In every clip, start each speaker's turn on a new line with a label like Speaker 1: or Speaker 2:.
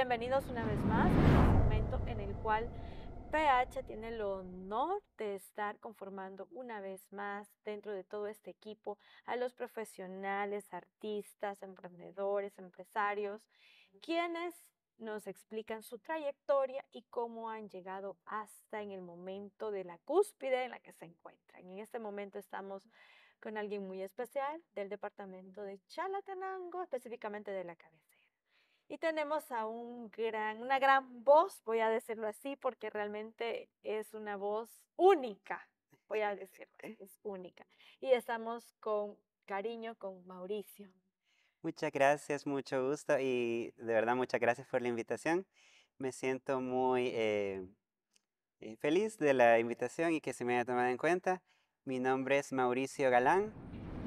Speaker 1: Bienvenidos una vez más a un este momento en el cual PH tiene el honor de estar conformando una vez más dentro de todo este equipo a los profesionales, artistas, emprendedores, empresarios, quienes nos explican su trayectoria y cómo han llegado hasta en el momento de la cúspide en la que se encuentran. En este momento estamos con alguien muy especial del departamento de Chalatenango, específicamente de la cabeza. Y tenemos a un gran, una gran voz, voy a decirlo así, porque realmente es una voz única, voy a decirlo, es única. Y estamos con cariño con Mauricio.
Speaker 2: Muchas gracias, mucho gusto y de verdad muchas gracias por la invitación. Me siento muy eh, eh, feliz de la invitación y que se me haya tomado en cuenta. Mi nombre es Mauricio Galán,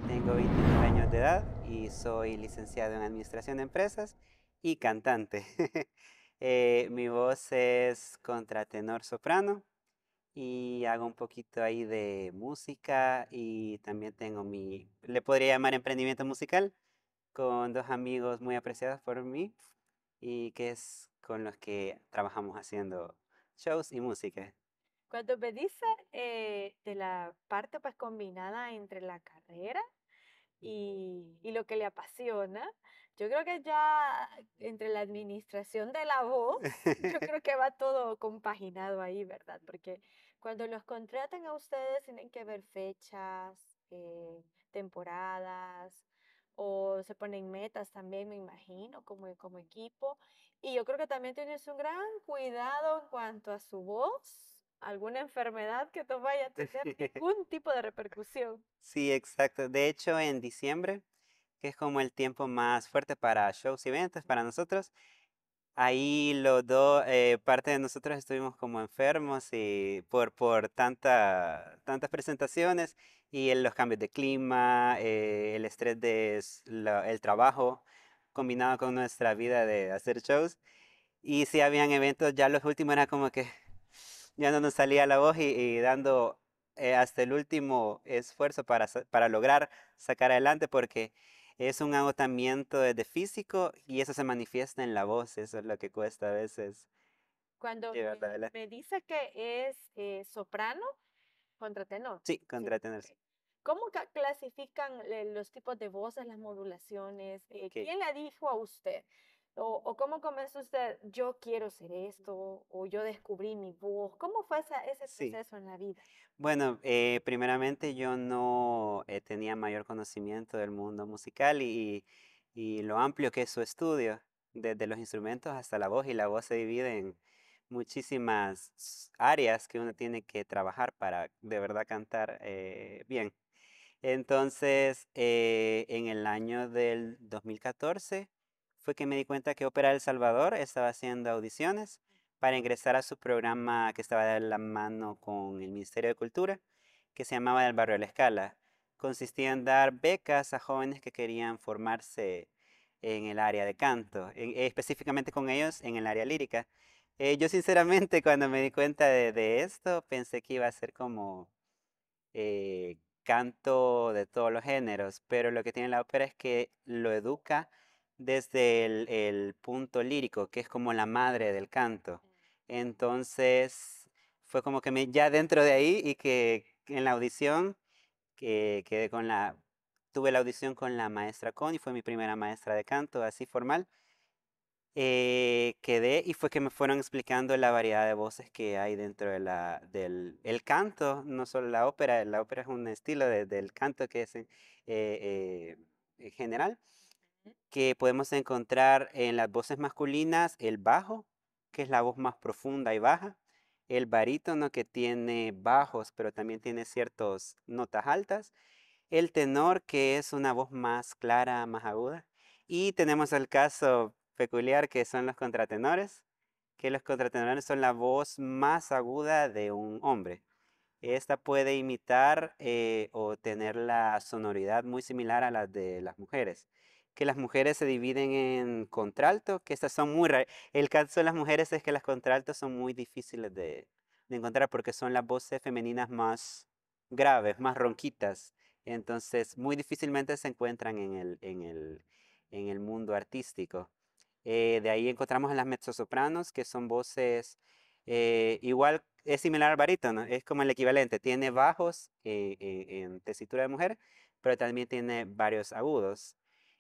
Speaker 2: tengo 29 años de edad y soy licenciado en Administración de Empresas y cantante. Eh, mi voz es contratenor soprano y hago un poquito ahí de música y también tengo mi, le podría llamar emprendimiento musical con dos amigos muy apreciados por mí y que es con los que trabajamos haciendo shows y música.
Speaker 1: Cuando me dice eh, de la parte pues combinada entre la carrera y, y lo que le apasiona, yo creo que ya entre la administración de la voz, yo creo que va todo compaginado ahí, ¿verdad? Porque cuando los contratan a ustedes tienen que ver fechas, eh, temporadas, o se ponen metas también, me imagino, como, como equipo. Y yo creo que también tienes un gran cuidado en cuanto a su voz, alguna enfermedad que te vaya a tener ningún tipo de repercusión.
Speaker 2: Sí, exacto. De hecho, en diciembre que es como el tiempo más fuerte para shows y eventos para nosotros. Ahí los dos, eh, parte de nosotros estuvimos como enfermos y por, por tanta, tantas presentaciones y los cambios de clima, eh, el estrés de el trabajo combinado con nuestra vida de hacer shows. Y si habían eventos, ya los últimos era como que ya no nos salía la voz y, dando eh, hasta el último esfuerzo para, para lograr sacar adelante porque es un agotamiento desde físico y eso se manifiesta en la voz, eso es lo que cuesta a veces.
Speaker 1: Cuando me, dice que es eh, soprano, contratenor.
Speaker 2: Sí, contratenor.
Speaker 1: ¿Cómo clasifican eh, los tipos de voces, las modulaciones? Eh, ¿Quién la dijo a usted? O, cómo comenzó usted, yo quiero ser esto, o yo descubrí mi voz. ¿Cómo fue ese proceso en la vida?
Speaker 2: Bueno, eh, primeramente yo no eh, tenía mayor conocimiento del mundo musical y, y, lo amplio que es su estudio, desde los instrumentos hasta la voz, y la voz se divide en muchísimas áreas que uno tiene que trabajar para de verdad cantar eh, bien. Entonces, en el año del 2014, fue que me di cuenta que Ópera El Salvador estaba haciendo audiciones para ingresar a su programa que estaba de la mano con el Ministerio de Cultura, que se llamaba El Barrio de la Escala. Consistía en dar becas a jóvenes que querían formarse en el área de canto, eh, específicamente con ellos en el área lírica. Eh, yo sinceramente cuando me di cuenta de, esto pensé que iba a ser como eh, canto de todos los géneros, pero lo que tiene la ópera es que lo educa desde el, punto lírico, que es como la madre del canto. Mm. Entonces, fue como que ya dentro de ahí y que en la audición, que quedé tuve la audición con la maestra Connie, fue mi primera maestra de canto, así formal. Eh, quedé y fue que me fueron explicando la variedad de voces que hay dentro del canto, no solo la ópera, la ópera es un estilo del canto que es eh, eh, eh general que podemos encontrar en las voces masculinas el bajo, que es la voz más profunda y baja, el barítono que tiene bajos, pero también tiene ciertas notas altas, el tenor que es una voz más clara, más aguda, y tenemos el caso peculiar que son los contratenores, que los contratenores son la voz más aguda de un hombre. Esta puede imitar eh, o tener la sonoridad muy similar a la de las mujeres que las mujeres se dividen en contralto, que estas son muy raras. El caso de las mujeres es que las contraltos son muy difíciles de, encontrar porque son las voces femeninas más graves, más ronquitas. Entonces, muy difícilmente se encuentran en el, mundo artístico. Eh, de ahí encontramos a las mezzosopranos, que son voces eh, igual, es similar al barítono, es como el equivalente. Tiene bajos eh, en tesitura de mujer, pero también tiene varios agudos.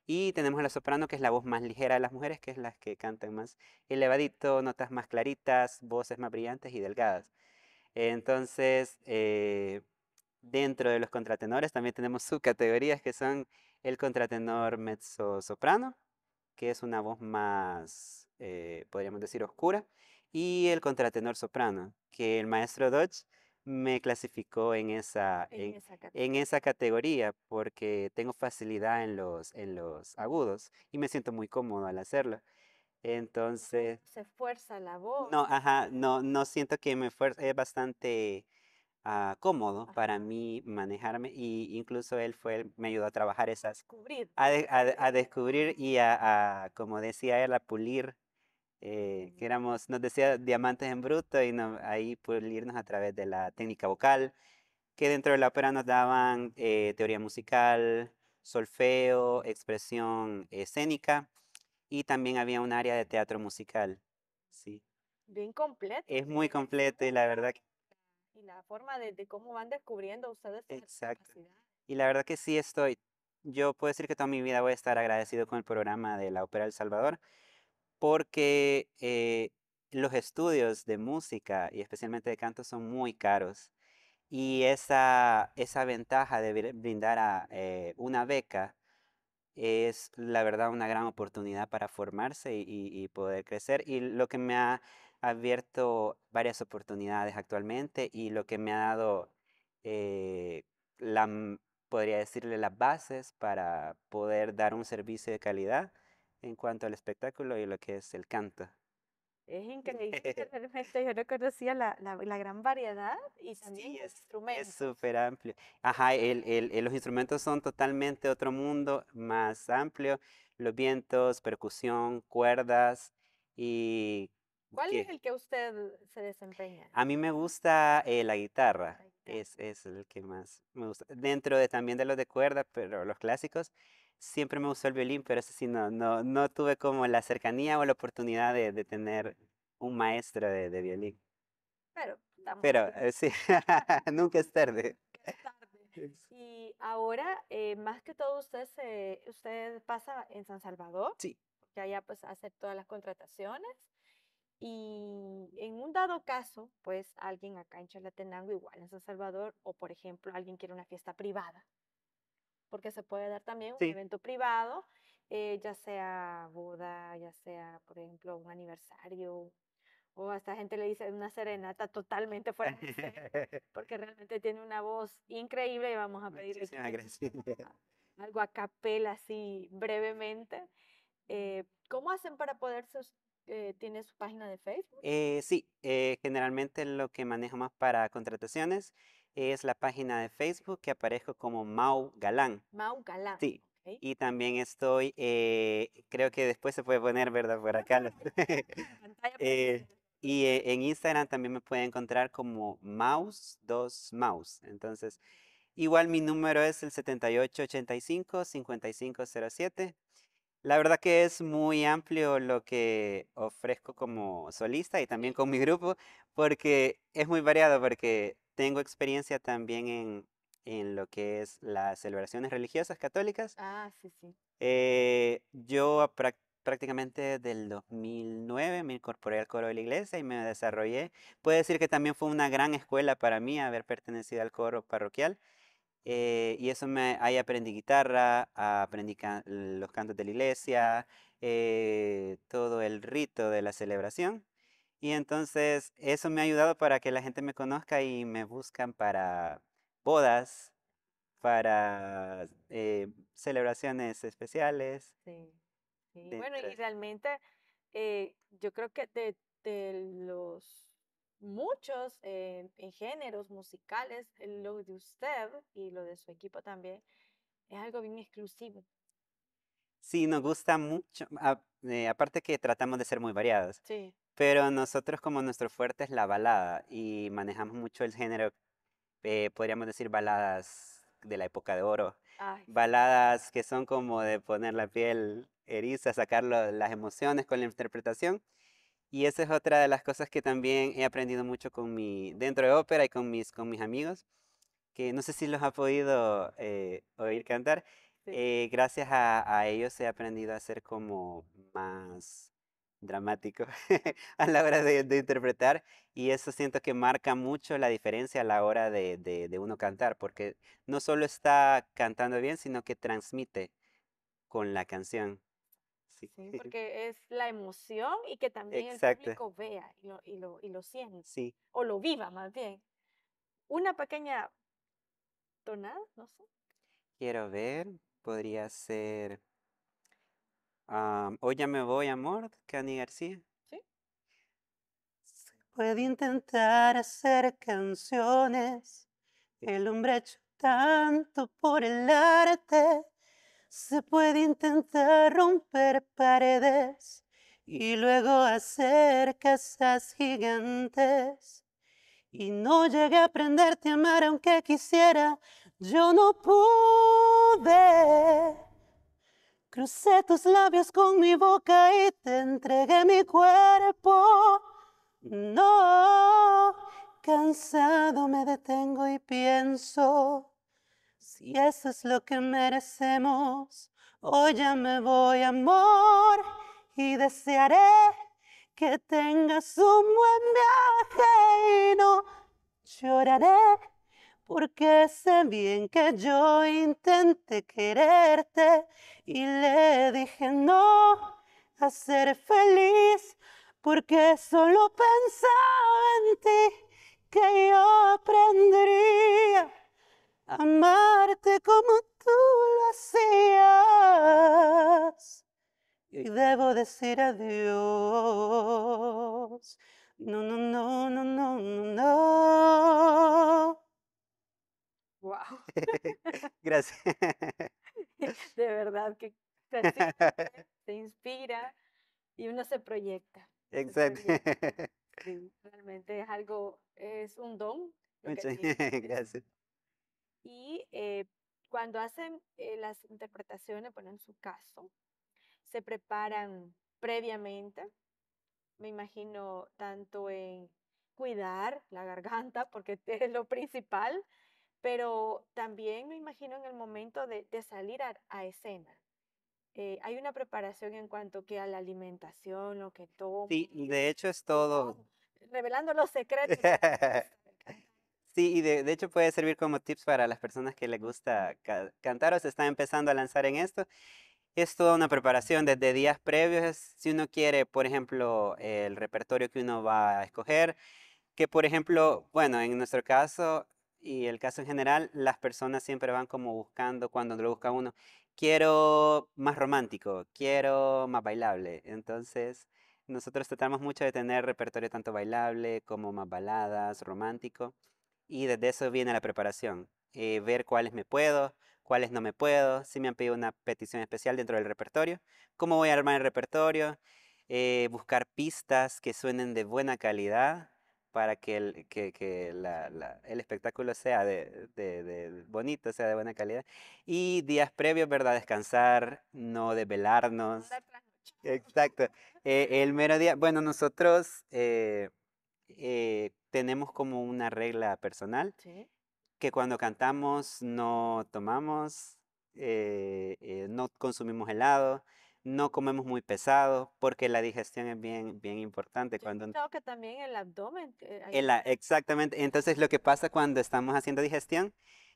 Speaker 2: Y tenemos la soprano, que es la voz más ligera de las mujeres, que es las que cantan más elevadito, notas más claritas, voces más brillantes y delgadas. Entonces, eh, dentro de los contratenores también tenemos subcategorías que son el contratenor mezzo-soprano, que es una voz más, eh, podríamos decir, oscura, y el contratenor soprano, que el maestro Dodge me clasificó en esa, en, esa categoría porque tengo facilidad en los, en los agudos y me siento muy cómodo al hacerlo. Entonces...
Speaker 1: Se esfuerza la voz.
Speaker 2: No, ajá, no, no siento que me fuerza, es bastante ah, cómodo para mí manejarme y incluso él fue, me ayudó a trabajar esas... A, a, a descubrir y a, a, como decía él, a pulir eh, que éramos, nos decía diamantes en bruto y no, ahí pulirnos a través de la técnica vocal, que dentro de la ópera nos daban eh, teoría musical, solfeo, expresión escénica y también había un área de teatro musical. Sí.
Speaker 1: Bien completo. Es ¿eh?
Speaker 2: muy completo y la verdad que...
Speaker 1: Y la forma de, de cómo van descubriendo
Speaker 3: ustedes. Exacto.
Speaker 2: Y la verdad que sí estoy, yo puedo decir que toda mi vida voy a estar agradecido con el programa de la Ópera del Salvador porque eh, los estudios de música y especialmente de canto son muy caros. Y esa, esa ventaja de brindar a, eh, una beca es la verdad una gran oportunidad para formarse y, poder crecer. Y lo que me ha abierto varias oportunidades actualmente y lo que me ha dado, eh, podría decirle, las bases para poder dar un servicio de calidad en cuanto al espectáculo y lo que es el canto.
Speaker 1: Es increíble, yo no conocía la, la, gran variedad y también instrumentos. Es
Speaker 2: súper amplio. Ajá, el, el, los instrumentos son totalmente otro mundo más amplio, los vientos, percusión, cuerdas y... ¿Cuál es el
Speaker 1: que usted se desempeña?
Speaker 2: A mí me gusta eh, la guitarra, Es, es, el que más me gusta. Dentro de, también de los de cuerdas, pero los clásicos, siempre me gustó el violín, pero eso sí, no, no, tuve como la cercanía o la oportunidad de, tener un maestro de, violín.
Speaker 1: Pero, pero eh, sí,
Speaker 2: nunca es tarde.
Speaker 1: Y ahora, eh, más que todo, usted, usted pasa en San Salvador. Sí. Que allá pues hace todas las contrataciones. Y en un dado caso, pues alguien acá en Chalatenango, igual en San Salvador, o por ejemplo, alguien quiere una fiesta privada porque se puede dar también un evento privado, eh, ya sea boda, ya sea, por ejemplo, un aniversario, o hasta gente le dice una serenata totalmente fuera de porque realmente tiene una voz increíble y vamos a pedirle algo a capela así brevemente. Eh, ¿Cómo hacen para poder sus, eh, tiene su página de Facebook?
Speaker 2: sí, generalmente lo que manejo más para contrataciones es la página de Facebook que aparezco como Mau Galán.
Speaker 1: Mau Galán. Sí.
Speaker 2: Y también estoy, eh, creo que después se puede poner, ¿verdad? Por acá. Eh, y eh, en Instagram también me pueden encontrar como Mouse2Mouse. Entonces, igual mi número es el 7885-5507. La verdad que es muy amplio lo que ofrezco como solista y también con mi grupo, porque es muy variado, porque tengo experiencia también en, en lo que es las celebraciones religiosas católicas. Ah, sí, sí. Eh, yo prácticamente del 2009 me incorporé al coro de la iglesia y me desarrollé. Puedo decir que también fue una gran escuela para mí haber pertenecido al coro parroquial. Eh, y eso me, ahí aprendí guitarra, aprendí los cantos de la iglesia, eh, todo el rito de la celebración. Y entonces eso me ha ayudado para que la gente me conozca y me buscan para bodas, para eh, celebraciones especiales.
Speaker 3: Sí, bueno, y
Speaker 1: realmente yo creo que de, de los muchos eh, géneros musicales, lo de usted y lo de su equipo también, es algo bien exclusivo.
Speaker 2: Sí, nos gusta mucho, eh, aparte que tratamos de ser muy variados. Sí. Pero nosotros como nuestro fuerte es la balada y manejamos mucho el género, eh, podríamos decir baladas de la época de oro, baladas que son como de poner la piel eriza, sacar las emociones con la interpretación y esa es otra de las cosas que también he aprendido mucho con mi, dentro de ópera y con mis, con mis amigos, que no sé si los ha podido eh, oír cantar. Eh, gracias a, ellos he aprendido a ser como más dramático a la hora de, interpretar y eso siento que marca mucho la diferencia a la hora de, de, de, uno cantar porque no solo está cantando bien sino que transmite con la canción Sí, porque
Speaker 1: es la emoción y que también el público vea y lo, y O lo viva más bien. Una pequeña tonada, no sé.
Speaker 2: Quiero ver, podría ser... Hoy ya me voy, amor, Cani García. Sí.
Speaker 3: Se puede intentar hacer canciones. El hombre ha hecho tanto por el arte se puede intentar romper paredes y luego hacer casas gigantes. Y no llegué a aprenderte a amar aunque quisiera, yo no pude. Crucé tus labios con mi boca y te entregué mi cuerpo. No, cansado me detengo y pienso y eso es lo que merecemos, hoy ya me voy, amor, y desearé que tengas un buen viaje y no lloraré, porque sé bien que yo intenté quererte y le dije no a ser feliz, porque solo pensaba en ti que yo aprendería amarte como tú lo hacías. Y debo decir adiós. No, no, no, no, no, no, no. Wow. Gracias.
Speaker 1: De verdad que te inspira y uno se proyecta. Exacto. realmente es algo, es un don.
Speaker 2: Muchas gracias.
Speaker 1: Y eh, cuando hacen eh, las interpretaciones, ponen en su caso, se preparan previamente, me imagino, tanto en cuidar la garganta, porque es lo principal, pero también me imagino en el momento de, salir a, escena. Eh, hay una preparación en cuanto que a la alimentación, lo que todo Sí,
Speaker 2: de hecho es todo.
Speaker 1: Revelando los secretos.
Speaker 2: Sí, y de, hecho puede servir como tips para las personas que les gusta cantar o se están empezando a lanzar en esto. Es toda una preparación desde días previos. Si uno quiere, por ejemplo, el repertorio que uno va a escoger, que por ejemplo, bueno, en nuestro caso y el caso en general, las personas siempre van como buscando cuando lo busca uno. Quiero más romántico, quiero más bailable. Entonces, nosotros tratamos mucho de tener repertorio tanto bailable como más baladas, romántico y desde eso viene la preparación. Eh, ver cuáles me puedo, cuáles no me puedo, si me han pedido una petición especial dentro del repertorio, cómo voy a armar el repertorio, eh, buscar pistas que suenen de buena calidad para que el, el espectáculo sea de, bonito, sea de buena calidad. Y días previos, ¿verdad? Descansar, no desvelarnos. Exacto. Eh, el mero día, bueno, nosotros... Eh, tenemos como una regla personal, que cuando cantamos no tomamos, eh, eh, no consumimos helado, no comemos muy pesado, porque la digestión es bien, bien importante. Yo cuando creo
Speaker 1: que también el abdomen.
Speaker 2: exactamente. Entonces lo que pasa cuando estamos haciendo digestión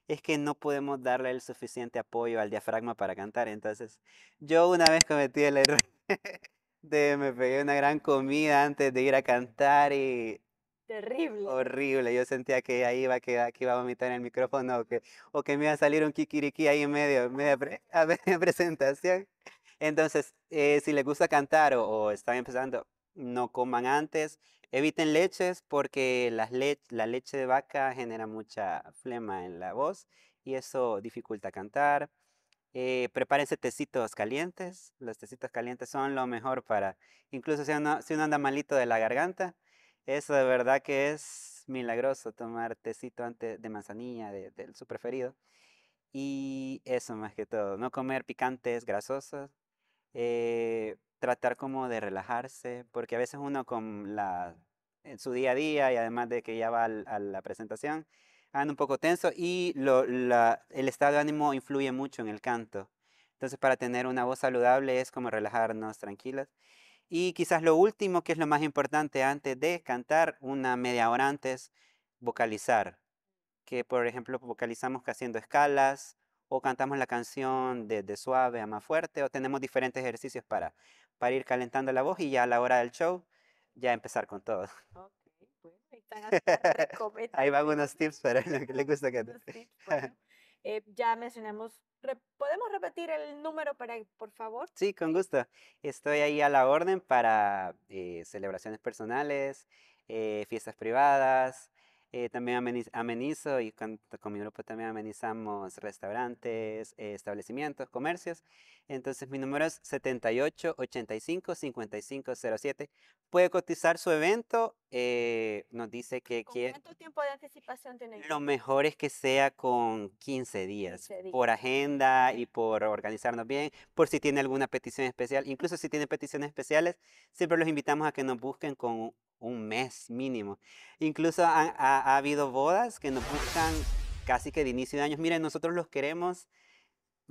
Speaker 2: es que no podemos darle el suficiente apoyo al diafragma para cantar. Entonces yo una vez cometí el error de me pegué una gran comida antes de ir a cantar y Terrible. Horrible. Yo sentía que ahí iba, que, iba a vomitar en el micrófono o que, o que me iba a salir un kikiriki ahí en medio, me pre, presentación. Entonces, eh, si les gusta cantar o, están empezando, no coman antes. Eviten leches porque las la leche de vaca genera mucha flema en la voz y eso dificulta cantar. Eh, prepárense tecitos calientes. Los tecitos calientes son lo mejor para, incluso si uno, si uno anda malito de la garganta, eso de verdad que es milagroso, tomar tecito antes de manzanilla, de, su preferido. Y eso más que todo, no comer picantes, grasosos, eh, tratar como de relajarse, porque a veces uno con en su día a día y además de que ya va a la presentación, anda un poco tenso y lo, el estado de ánimo influye mucho en el canto. Entonces para tener una voz saludable es como relajarnos tranquilas. Y quizás lo último, que es lo más importante antes de cantar, una media hora antes, vocalizar. Que por ejemplo vocalizamos haciendo escalas o cantamos la canción de suave a más fuerte o tenemos diferentes ejercicios para, para ir calentando la voz y ya a la hora del show ya empezar con todo.
Speaker 3: ahí,
Speaker 2: van unos tips para lo que le gusta cantar.
Speaker 1: Eh, ya mencionamos ¿Podemos repetir el número, para, por favor?
Speaker 2: Sí, con gusto. Estoy ahí a la orden para eh, celebraciones personales, eh, fiestas privadas, eh, también amenizo y con, mi grupo también amenizamos restaurantes, eh, establecimientos, comercios. Entonces mi número es 7885-5507. Puede cotizar su evento. Eh, nos dice que... quiere, ¿Cuánto
Speaker 1: tiempo de anticipación tiene?
Speaker 2: Lo mejor es que sea con 15 días, 15 días, por agenda y por organizarnos bien, por si tiene alguna petición especial. Incluso si tiene peticiones especiales, siempre los invitamos a que nos busquen con un mes mínimo. Incluso ha, habido bodas que nos buscan casi que de inicio de año miren, nosotros los queremos,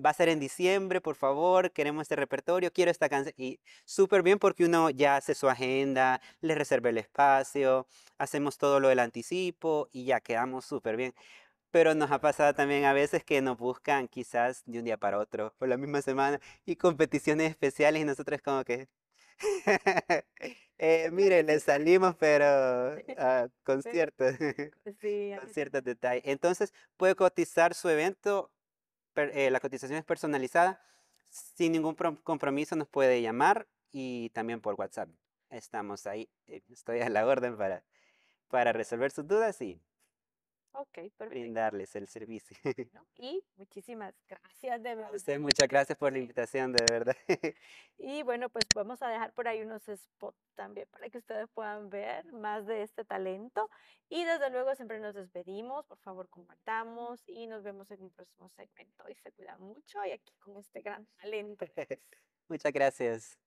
Speaker 2: va a ser en diciembre, por favor, queremos este repertorio, quiero esta canción. Y súper bien porque uno ya hace su agenda, le reserva el espacio, hacemos todo lo del anticipo y ya quedamos súper bien. Pero nos ha pasado también a veces que nos buscan quizás de un día para otro Por la misma semana y competiciones especiales y nosotros como que eh, mire, le salimos, pero ah, con cierto sí, con ciertos detalles. Entonces, puede cotizar su evento, eh, la cotización es personalizada, sin ningún compromiso nos puede llamar y también por WhatsApp. Estamos ahí, eh, estoy a la orden para, para resolver sus dudas y Ok, perfecto. Brindarles el servicio.
Speaker 1: y muchísimas gracias de verdad.
Speaker 2: muchas gracias por la invitación, de verdad.
Speaker 1: Y bueno, pues vamos a dejar por ahí unos spots también para que ustedes puedan ver más de este talento. Y desde luego siempre nos despedimos, por favor compartamos y nos vemos en un próximo segmento. Y se cuida mucho y aquí con este gran talento.
Speaker 2: muchas gracias.